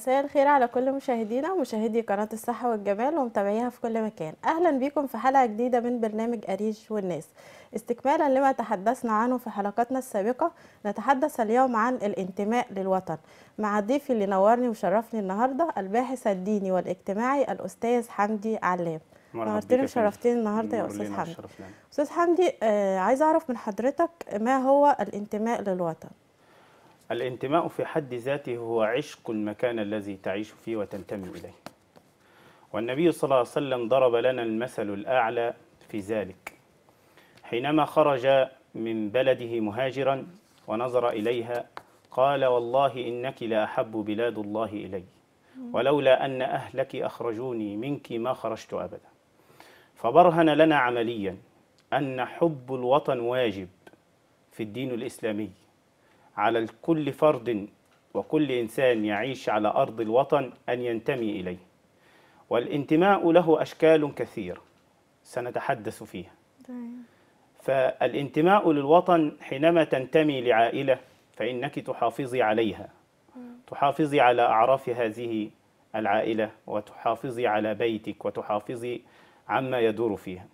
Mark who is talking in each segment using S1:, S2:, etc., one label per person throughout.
S1: مساء الخير على كل مشاهدينا ومشاهدي قناة الصحة والجمال ومتابعيها في كل مكان أهلا بكم في حلقة جديدة من برنامج أريج والناس استكمالا لما تحدثنا عنه في حلقاتنا السابقة نتحدث اليوم عن الانتماء للوطن مع ضيفي اللي نورني وشرفني النهاردة الباحث الديني والاجتماعي الأستاذ حمدي علام
S2: نورتني وشرفتني النهارده يا استاذ حمدي
S1: استاذ حمدي آه عايز اعرف من حضرتك ما هو الانتماء للوطن
S2: الانتماء في حد ذاته هو عشق المكان الذي تعيش فيه وتنتمي إليه والنبي صلى الله عليه وسلم ضرب لنا المثل الأعلى في ذلك حينما خرج من بلده مهاجرا ونظر إليها قال والله إنك لأحب بلاد الله إلي ولولا أن أهلك أخرجوني منك ما خرجت أبدا فبرهن لنا عمليا أن حب الوطن واجب في الدين الإسلامي على كل فرد وكل إنسان يعيش على أرض الوطن أن ينتمي إليه والانتماء له أشكال كثيرة سنتحدث فيها طيب. فالانتماء للوطن حينما تنتمي لعائلة فإنك تحافظي عليها تحافظي على أعراف هذه العائلة وتحافظي على بيتك وتحافظي عما يدور فيها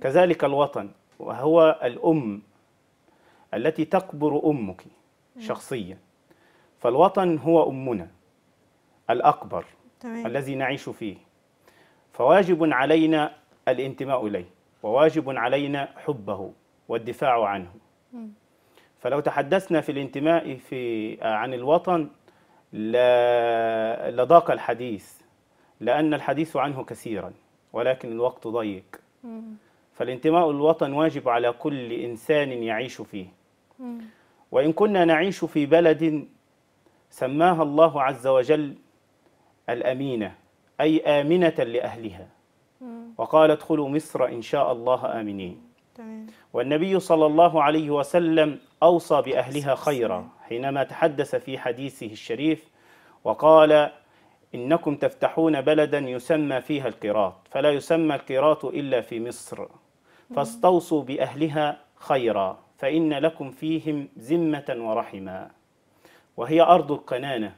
S2: كذلك الوطن وهو الأم التي تقبر أمك شخصية فالوطن هو أمنا الأكبر تمام. الذي نعيش فيه فواجب علينا الانتماء إليه وواجب علينا حبه والدفاع عنه م. فلو تحدثنا في الانتماء في آه، عن الوطن لضاق الحديث لأن الحديث عنه كثيرا ولكن الوقت ضيق م. فالانتماء الوطن واجب على كل إنسان يعيش فيه م. وإن كنا نعيش في بلد سماها الله عز وجل الأمينة أي آمنة لأهلها وقال ادخلوا مصر إن شاء الله آمنين والنبي صلى الله عليه وسلم أوصى بأهلها خيرا حينما تحدث في حديثه الشريف وقال إنكم تفتحون بلدا يسمى فيها القراط فلا يسمى القراط إلا في مصر فاستوصوا بأهلها خيرا فإن لكم فيهم ذمة ورحما وهي أرض القنانة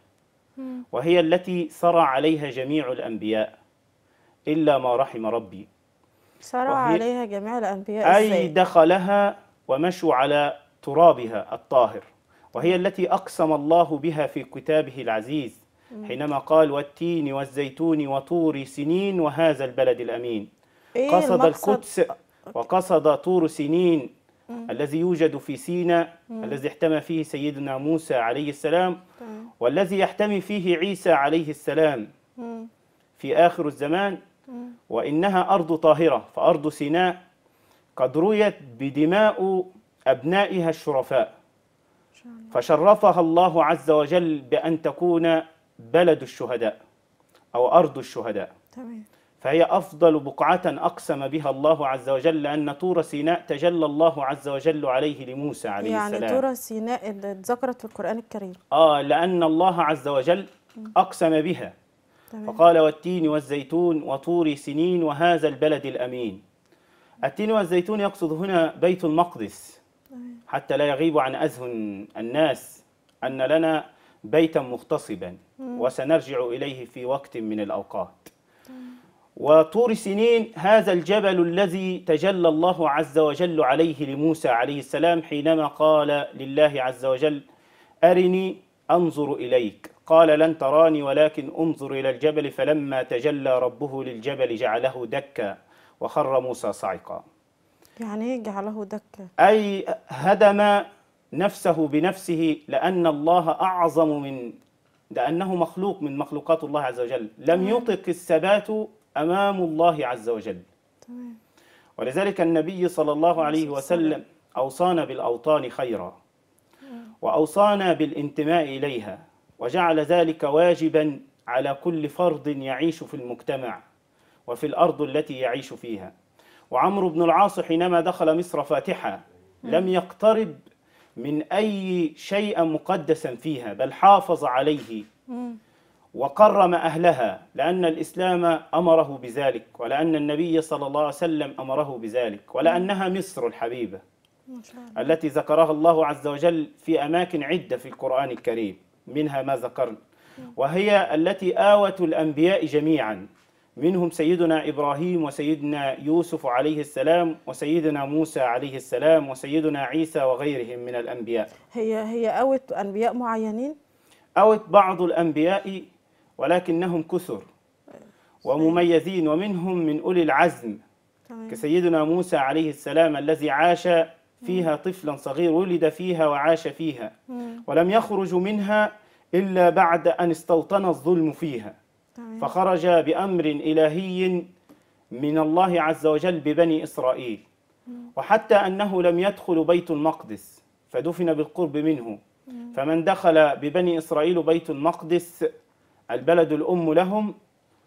S2: وهي التي سرى عليها جميع الأنبياء إلا ما رحم ربي
S1: سرى عليها جميع الأنبياء أي السيد.
S2: دخلها ومشوا على ترابها الطاهر وهي التي أقسم الله بها في كتابه العزيز حينما قال والتين والزيتون وطور سنين وهذا البلد الأمين
S3: إيه قصد المقصد؟ القدس
S2: وقصد طور سنين الذي يوجد في سيناء الذي احتمى فيه سيدنا موسى عليه السلام والذي يحتمي فيه عيسى عليه السلام في آخر الزمان وإنها أرض طاهرة فأرض سيناء قد رويت بدماء أبنائها الشرفاء فشرفها الله عز وجل بأن تكون بلد الشهداء أو أرض الشهداء تمام. فهي أفضل بقعة أقسم بها الله عز وجل أن طور سيناء تجلى الله عز وجل عليه لموسى عليه يعني السلام يعني طور
S1: سيناء اللي اتذكرت في القرآن الكريم
S2: آه لأن الله عز وجل أقسم بها تمام. فقال والتين والزيتون وطور سنين وهذا البلد الأمين التين والزيتون يقصد هنا بيت المقدس حتى لا يغيب عن أذهن الناس أن لنا بيتا مغتصبا وسنرجع إليه في وقت من الأوقات وطور سنين هذا الجبل الذي تجلى الله عز وجل عليه لموسى عليه السلام حينما قال لله عز وجل أرني أنظر إليك قال لن تراني ولكن انظر إلى الجبل فلما تجلى ربه للجبل جعله دكا وخر موسى صعقا
S1: يعني ايه جعله دكا
S2: أي هدم نفسه بنفسه لأن الله أعظم من لأنه مخلوق من مخلوقات الله عز وجل لم يطق الثبات امام الله عز وجل تمام ولذلك النبي صلى الله عليه وسلم اوصانا بالاوطان خيرا واوصانا بالانتماء اليها وجعل ذلك واجبا على كل فرد يعيش في المجتمع وفي الارض التي يعيش فيها وعمرو بن العاص حينما دخل مصر فاتحه لم يقترب من اي شيء مقدسا فيها بل حافظ عليه وقرم أهلها لأن الإسلام أمره بذلك ولأن النبي صلى الله عليه وسلم أمره بذلك ولأنها مصر الحبيبة التي ذكرها الله عز وجل في أماكن عدة في القرآن الكريم منها ما ذكرنا وهي التي آوت الأنبياء جميعا منهم سيدنا إبراهيم وسيدنا يوسف عليه السلام وسيدنا موسى عليه السلام وسيدنا عيسى وغيرهم من الأنبياء
S1: هي هي آوت أنبياء معينين؟
S2: أوت بعض الأنبياء ولكنهم كثر ومميزين ومنهم من أولي العزم كسيدنا موسى عليه السلام الذي عاش فيها طفلا صغير ولد فيها وعاش فيها ولم يخرج منها إلا بعد أن استوطن الظلم فيها فخرج بأمر إلهي من الله عز وجل ببني إسرائيل وحتى أنه لم يدخل بيت المقدس فدفن بالقرب منه فمن دخل ببني إسرائيل بيت المقدس البلد الأم لهم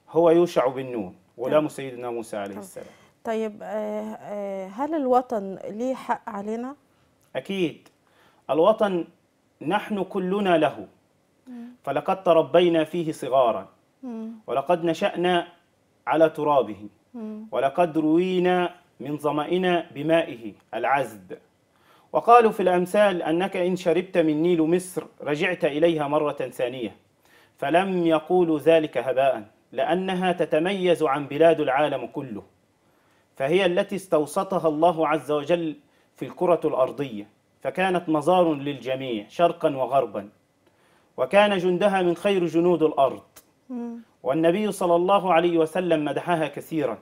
S2: هو يوشع بن نون غلام نعم. سيدنا موسى عليه نعم. السلام
S1: طيب آه، آه، هل الوطن ليه حق علينا؟
S2: أكيد الوطن نحن كلنا له فلقد تربينا فيه صغارا ولقد نشأنا على ترابه ولقد روينا من ظمئنا بمائه العذب وقالوا في الأمثال أنك إن شربت من نيل مصر رجعت إليها مرة ثانية فلم يقولوا ذلك هباء لأنها تتميز عن بلاد العالم كله فهي التي استوسطها الله عز وجل في الكرة الأرضية فكانت مزار للجميع شرقا وغربا وكان جندها من خير جنود الأرض والنبي صلى الله عليه وسلم مدحها كثيرا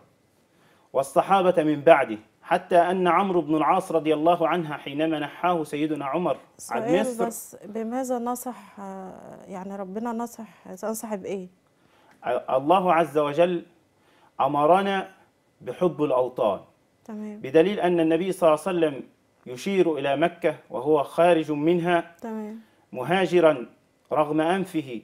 S2: والصحابة من بعده حتى أن عمرو بن العاص رضي الله عنها حينما نحاه سيدنا عمر عن مصر بس
S1: بماذا نصح يعني ربنا نصح سأنصح بإيه؟
S2: الله عز وجل أمرنا بحب الأوطان تمام. بدليل أن النبي صلى الله عليه وسلم يشير إلى مكة وهو خارج منها تمام. مهاجرا رغم أنفه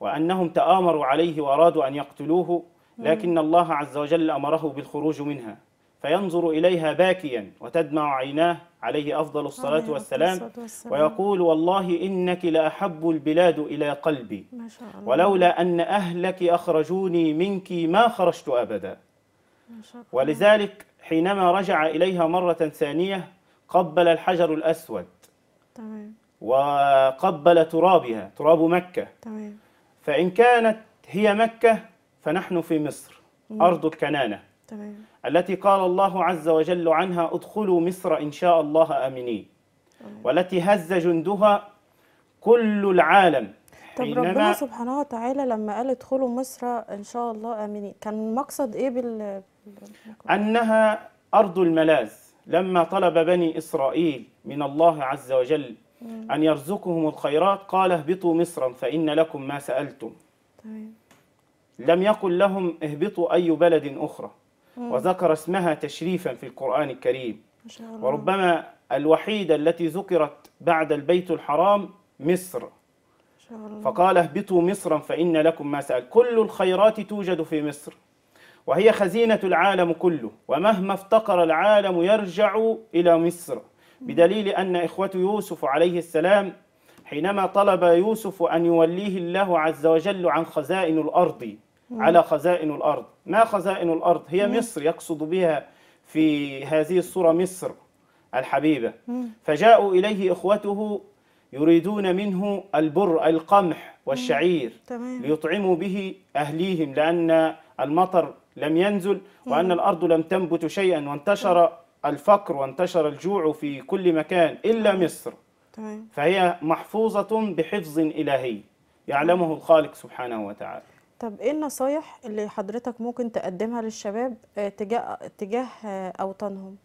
S2: وأنهم تآمروا عليه وأرادوا أن يقتلوه لكن الله عز وجل أمره بالخروج منها فينظر إليها باكيا وتدمع عيناه عليه أفضل الصلاة والسلام والسلام ويقول والله إنك لأحب البلاد إلى قلبي ولولا أن أهلك أخرجوني منك ما خرجت أبدا ولذلك حينما رجع إليها مرة ثانية قبل الحجر الأسود وقبل ترابها تراب مكة فإن كانت هي مكة فنحن في مصر أرض الكنانة تمام. التي قال الله عز وجل عنها ادخلوا مصر إن شاء الله آمنين والتي هز جندها كل العالم طب ربنا
S1: سبحانه وتعالى لما قال ادخلوا مصر إن شاء الله آمنين كان مقصد إيه بال
S2: أنها أرض الملاذ لما طلب بني إسرائيل من الله عز وجل مم. أن يرزقهم الخيرات قال اهبطوا مصرا فإن لكم ما سألتم تمام. لم يقل لهم اهبطوا أي بلد أخرى وذكر اسمها تشريفا في القرآن الكريم ما شاء الله. وربما الوحيدة التي ذكرت بعد البيت الحرام مصر ما شاء الله. فقال اهبطوا مصرا فإن لكم ما سأل كل الخيرات توجد في مصر وهي خزينة العالم كله ومهما افتقر العالم يرجع إلى مصر بدليل أن إخوة يوسف عليه السلام حينما طلب يوسف أن يوليه الله عز وجل عن خزائن الأرض على خزائن الأرض ما خزائن الأرض هي مصر يقصد بها في هذه الصورة مصر الحبيبة فجاءوا إليه إخوته يريدون منه البر القمح والشعير ليطعموا به أهليهم لأن المطر لم ينزل وأن الأرض لم تنبت شيئا وانتشر الفقر وانتشر الجوع في كل مكان إلا مصر فهي محفوظة بحفظ إلهي يعلمه الخالق سبحانه وتعالى
S1: طب ايه النصايح اللي حضرتك ممكن تقدمها للشباب آه، تجاه تجاه اوطانهم؟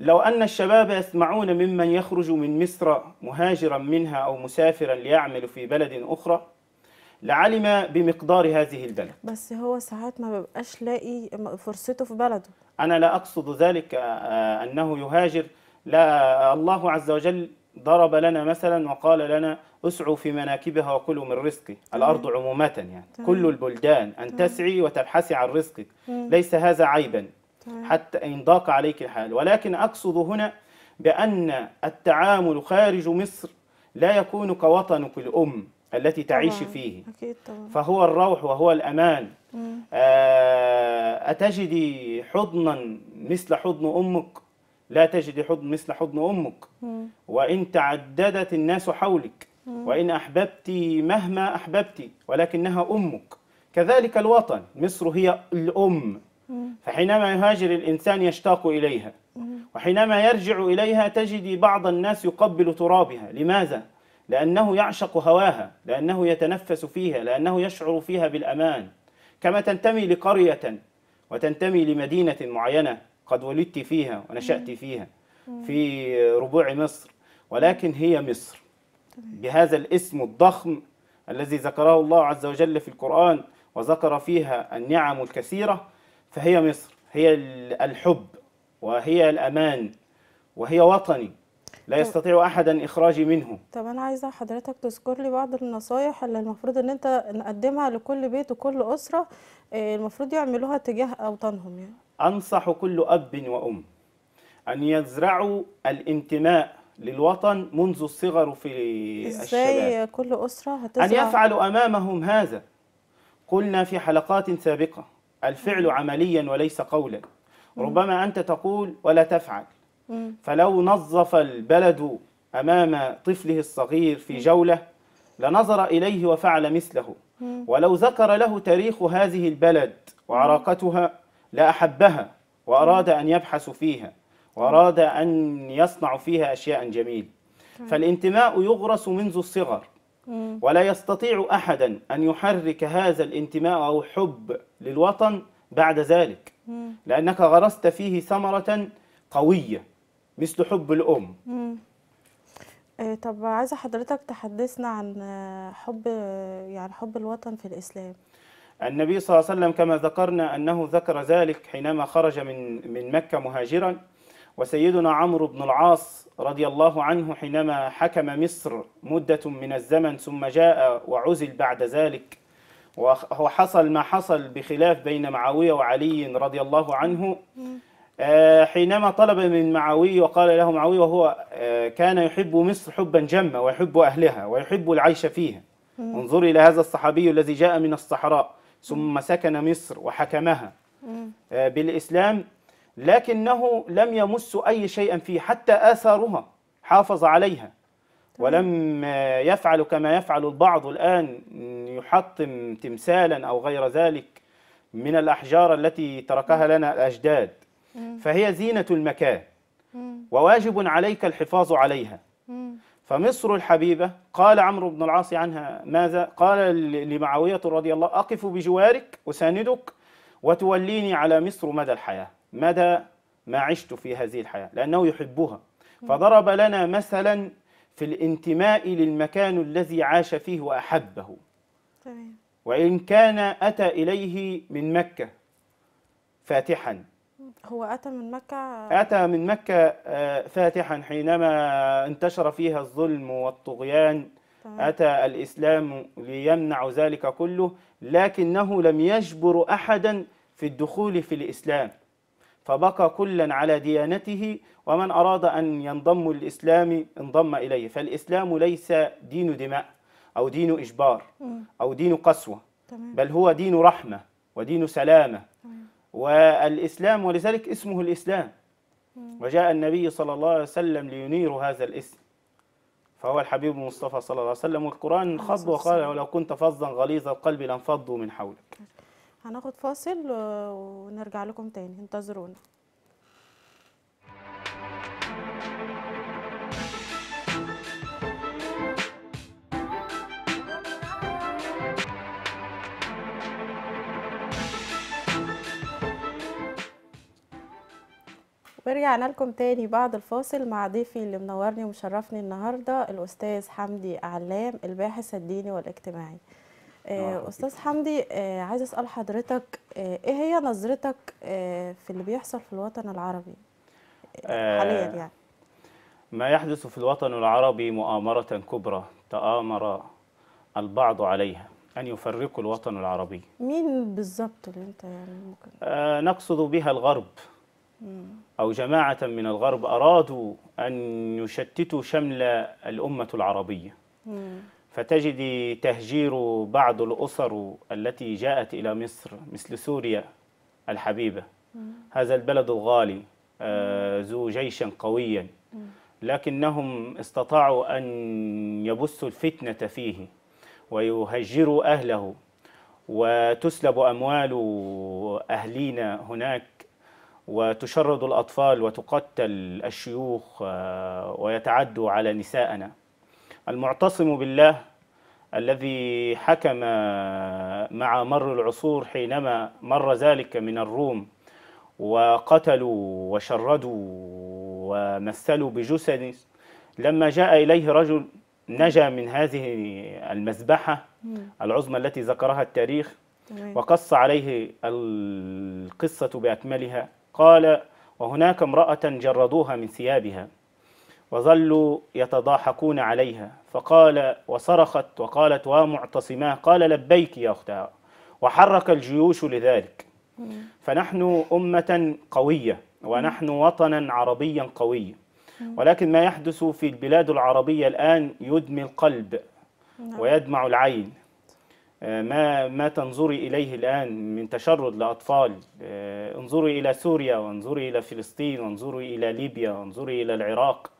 S2: لو أن الشباب يسمعون ممن يخرج من مصر مهاجرا منها أو مسافرا ليعمل في بلد أخرى لعلم بمقدار هذه البلد
S1: بس هو ساعات ما بيبقاش لاقي فرصته في بلده
S2: أنا لا أقصد ذلك آه، أنه يهاجر لا آه، الله عز وجل ضرب لنا مثلا وقال لنا اسعوا في مناكبها وكلوا من رزقي الأرض عمومة يعني طيب. كل البلدان أن طيب. تسعي وتبحثي عن رزقك طيب. ليس هذا عيبا طيب. حتى إن ضاق عليك الحال ولكن أقصد هنا بأن التعامل خارج مصر لا يكون كوطنك الأم التي تعيش طبعا. فيه أكيد طبعا. فهو الروح وهو الأمان آه أتجدي حضنا مثل حضن أمك لا تجد حضن مثل حضن أمك وإن تعددت الناس حولك وإن أحببت مهما أحببت ولكنها أمك كذلك الوطن مصر هي الأم فحينما يهاجر الإنسان يشتاق إليها وحينما يرجع إليها تجد بعض الناس يقبل ترابها لماذا؟ لأنه يعشق هواها لأنه يتنفس فيها لأنه يشعر فيها بالأمان كما تنتمي لقرية وتنتمي لمدينة معينة قد ولدت فيها ونشأت فيها في ربوع مصر ولكن هي مصر بهذا الاسم الضخم الذي ذكره الله عز وجل في القرآن وذكر فيها النعم الكثيرة فهي مصر هي الحب وهي الأمان وهي وطني لا يستطيع أحدا إخراجي منه
S1: طب أنا عايزة حضرتك تذكر لي بعض النصايح اللي المفروض أن أنت نقدمها لكل بيت وكل أسرة آه، المفروض يعملوها تجاه أوطانهم يعني.
S2: أنصح كل أب وأم أن يزرعوا الانتماء للوطن منذ الصغر في ازاي الشباب ازاي
S1: كل أسرة هتزرع أن يفعلوا
S2: أمامهم هذا قلنا في حلقات سابقة الفعل عمليا وليس قولا ربما أنت تقول ولا تفعل فلو نظف البلد أمام طفله الصغير في جولة لنظر إليه وفعل مثله ولو ذكر له تاريخ هذه البلد وعراقتها لأحبها وأراد أن يبحث فيها وأراد أن يصنع فيها أشياء جميلة فالانتماء يغرس منذ الصغر ولا يستطيع أحدا أن يحرك هذا الانتماء أو حب للوطن بعد ذلك لأنك غرست فيه ثمرة قوية مثل حب الأم
S1: إيه، طب عايزة حضرتك تحدثنا عن حب يعني حب الوطن في الإسلام
S2: النبي صلى الله عليه وسلم كما ذكرنا أنه ذكر ذلك حينما خرج من من مكة مهاجرا وسيدنا عمرو بن العاص رضي الله عنه حينما حكم مصر مدة من الزمن ثم جاء وعزل بعد ذلك وحصل ما حصل بخلاف بين معاوية وعلي رضي الله عنه آه، حينما طلب من معاوية وقال له معاوية وهو آه، كان يحب مصر حبا جما ويحب أهلها ويحب العيش فيها انظر إلى هذا الصحابي الذي جاء من الصحراء ثم سكن مصر وحكمها آه، بالإسلام لكنه لم يمس أي شيئا فيه حتى آثارها حافظ عليها ولم يفعل كما يفعل البعض الآن يحطم تمثالا أو غير ذلك من الأحجار التي تركها لنا الأجداد فهي زينة المكان وواجب عليك الحفاظ عليها فمصر الحبيبة قال عمرو بن العاص عنها ماذا قال لمعاوية رضي الله أقف بجوارك أساندك وتوليني على مصر مدى الحياة مدى ما عشت في هذه الحياة لأنه يحبها فضرب لنا مثلا في الانتماء للمكان الذي عاش فيه وأحبه وإن كان أتى إليه من مكة فاتحا
S1: هو أتى من مكة
S2: أتى من مكة آه، فاتحا حينما انتشر فيها الظلم والطغيان أتى الإسلام ليمنع ذلك كله لكنه لم يجبر أحدا في الدخول في الإسلام فبقى كلا على ديانته ومن أراد أن ينضم الإسلام انضم إليه فالإسلام ليس دين دماء أو دين إجبار أو دين قسوة بل هو دين رحمة ودين سلامة والإسلام ولذلك اسمه الإسلام وجاء النبي صلى الله عليه وسلم لينير هذا الاسم فهو الحبيب المصطفى صلى الله عليه وسلم والقرآن خض وقال ولو كنت فظا غليظ القلب لانفضوا من حولك
S1: هناخد فاصل ونرجع لكم تاني انتظرونا ورجعنا لكم تاني بعد الفاصل مع ضيفي اللي منورني ومشرفني النهارده الاستاذ حمدي علام الباحث الديني والاجتماعي آه، استاذ حمدي آه، عايز اسال حضرتك آه، ايه هي نظرتك في اللي بيحصل في الوطن العربي حاليا يعني
S2: ما يحدث في الوطن العربي مؤامره كبرى تآمر البعض عليها أن يفرقوا الوطن العربي
S1: مين بالظبط اللي أنت يعني ممكن؟
S2: آه نقصد بها الغرب أو جماعة من الغرب أرادوا أن يشتتوا شمل الأمة العربية فتجد تهجير بعض الأسر التي جاءت إلى مصر مثل سوريا الحبيبة هذا البلد الغالي آه، ذو جيش قويا لكنهم استطاعوا أن يبثوا الفتنة فيه ويهجروا أهله وتسلب أموال أهلينا هناك وتشرد الأطفال وتقتل الشيوخ آه، ويتعدوا على نساءنا المعتصم بالله الذي حكم آه، مع مر العصور حينما مر ذلك من الروم وقتلوا وشردوا ومثلوا بجسد لما جاء إليه رجل نجا من هذه المذبحة العظمى التي ذكرها التاريخ وقص عليه القصة بأكملها قال وهناك امرأة جردوها من ثيابها وظلوا يتضاحكون عليها فقال وصرخت وقالت ومعتصماه قال لبيك يا أختها وحرك الجيوش لذلك فنحن أمة قوية ونحن وطنا عربيا قوي ولكن ما يحدث في البلاد العربية الآن يدمي القلب نعم. ويدمع العين ما ما تنظري اليه الان من تشرد لاطفال آه، انظري الى سوريا وانظري الى فلسطين وانظري الى ليبيا وانظري الى العراق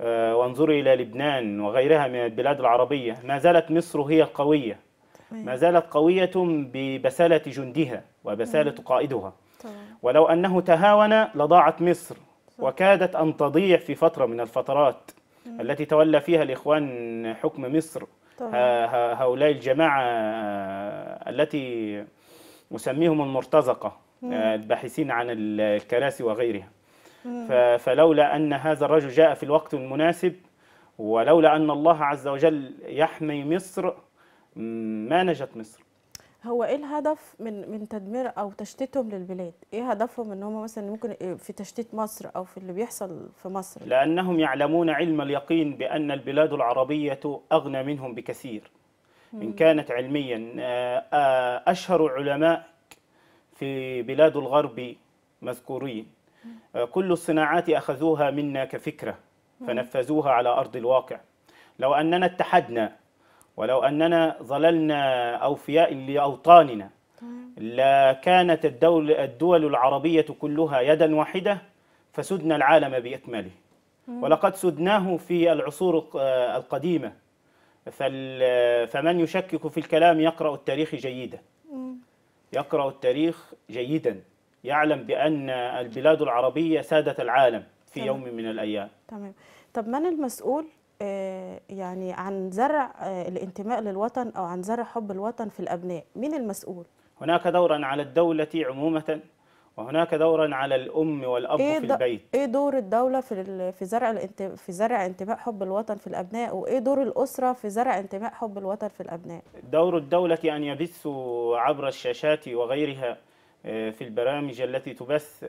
S2: آه، وانظري الى لبنان وغيرها من البلاد العربيه ما زالت مصر هي القويه ما طيب. زالت قويه ببساله جندها وبساله قائدها طيب. ولو انه تهاون لضاعت مصر وكادت ان تضيع في فتره من الفترات التي تولى فيها الاخوان حكم مصر هؤلاء الجماعة آه، التي نسميهم المرتزقة آه، الباحثين عن الكراسي وغيرها فلولا أن هذا الرجل جاء في الوقت المناسب ولولا أن الله عز وجل يحمي مصر ما نجت مصر
S1: هو ايه الهدف من من تدمير او تشتيتهم للبلاد؟ ايه هدفهم ان هم مثلا ممكن إيه، في تشتيت مصر او في اللي بيحصل في مصر؟
S2: لانهم يعلمون علم اليقين بان البلاد العربيه اغنى منهم بكثير. ان كانت علميا آه، آه، اشهر علماء في بلاد الغرب مذكورين. آه، كل الصناعات اخذوها منا كفكره فنفذوها على ارض الواقع. لو اننا اتحدنا ولو أننا ظللنا أوفياء لأوطاننا طيب. لكانت الدول, الدول العربية كلها يدا واحدة فسدنا العالم بأكمله ولقد سدناه في العصور القديمة فمن يشكك في الكلام يقرأ التاريخ جيدا يقرأ التاريخ جيدا يعلم بأن البلاد العربية سادت العالم في يوم من الأيام
S1: تمام طب من المسؤول آه، يعني عن زرع آه، الانتماء للوطن أو عن زرع حب الوطن في الأبناء مين المسؤول؟
S2: هناك دورا على الدولة عمومة وهناك دورا على الام والاب إيه في البيت
S1: ايه دور الدوله في في زرع في زرع انتماء حب الوطن في الابناء وايه دور الاسره في زرع انتماء حب الوطن في الابناء
S2: دور الدوله ان يبثوا عبر الشاشات وغيرها آه، في البرامج التي تبث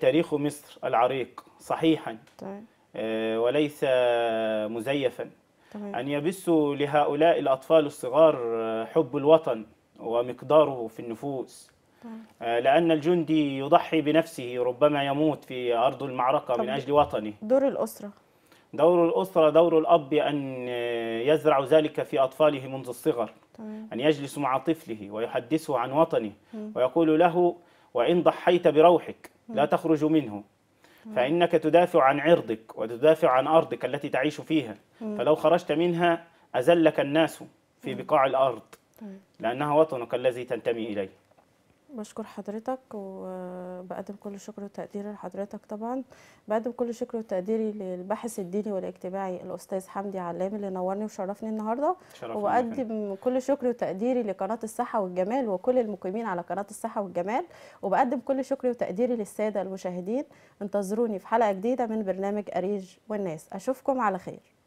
S2: تاريخ مصر العريق صحيحا طيب. آه، وليس مزيفا طبعا. أن يبثوا لهؤلاء الأطفال الصغار آه، حب الوطن ومقداره في النفوس آه، لأن الجندي يضحي بنفسه ربما يموت في أرض المعركة من أجل وطنه دور الأسرة دور الأسرة دور الأب أن يزرع ذلك في أطفاله منذ الصغر طبعا. أن يجلس مع طفله ويحدثه عن وطنه م. ويقول له وإن ضحيت بروحك م. لا تخرج منه فإنك تدافع عن عرضك وتدافع عن أرضك التي تعيش فيها فلو خرجت منها أذلك الناس في بقاع الأرض لأنها وطنك الذي تنتمي إليه
S1: بشكر حضرتك وبقدم كل شكر والتقدير لحضرتك طبعا بقدم كل شكر وتقديري للباحث الديني والاجتماعي الاستاذ حمدي علام اللي نورني وشرفني النهارده وبقدم كل شكر وتقديري لقناه الصحه والجمال وكل المقيمين على قناه الصحه والجمال وبقدم كل شكر وتقديري للساده المشاهدين انتظروني في حلقه جديده من برنامج اريج والناس اشوفكم على خير